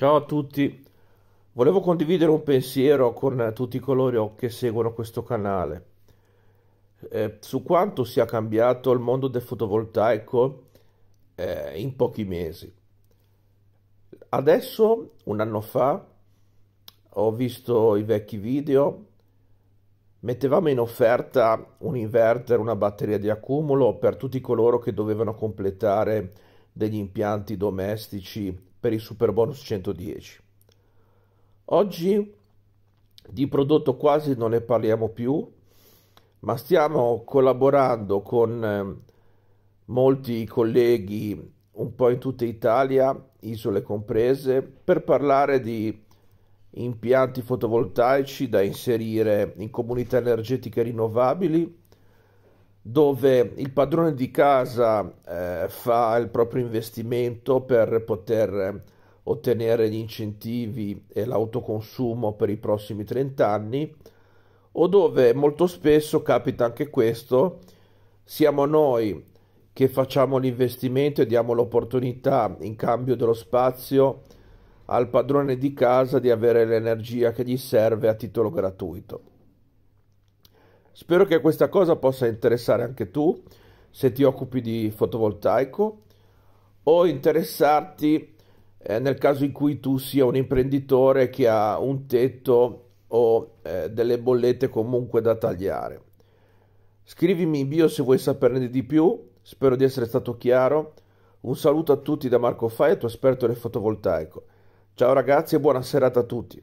Ciao a tutti, volevo condividere un pensiero con tutti coloro che seguono questo canale eh, su quanto sia cambiato il mondo del fotovoltaico eh, in pochi mesi. Adesso, un anno fa, ho visto i vecchi video, mettevamo in offerta un inverter, una batteria di accumulo per tutti coloro che dovevano completare degli impianti domestici per il super bonus 110. Oggi di prodotto quasi non ne parliamo più, ma stiamo collaborando con ehm, molti colleghi un po' in tutta Italia, isole comprese, per parlare di impianti fotovoltaici da inserire in comunità energetiche rinnovabili dove il padrone di casa eh, fa il proprio investimento per poter eh, ottenere gli incentivi e l'autoconsumo per i prossimi 30 anni o dove molto spesso capita anche questo, siamo noi che facciamo l'investimento e diamo l'opportunità in cambio dello spazio al padrone di casa di avere l'energia che gli serve a titolo gratuito. Spero che questa cosa possa interessare anche tu se ti occupi di fotovoltaico o interessarti eh, nel caso in cui tu sia un imprenditore che ha un tetto o eh, delle bollette comunque da tagliare. Scrivimi in bio se vuoi saperne di più, spero di essere stato chiaro. Un saluto a tutti da Marco Fai, tuo esperto del fotovoltaico. Ciao ragazzi e buona serata a tutti.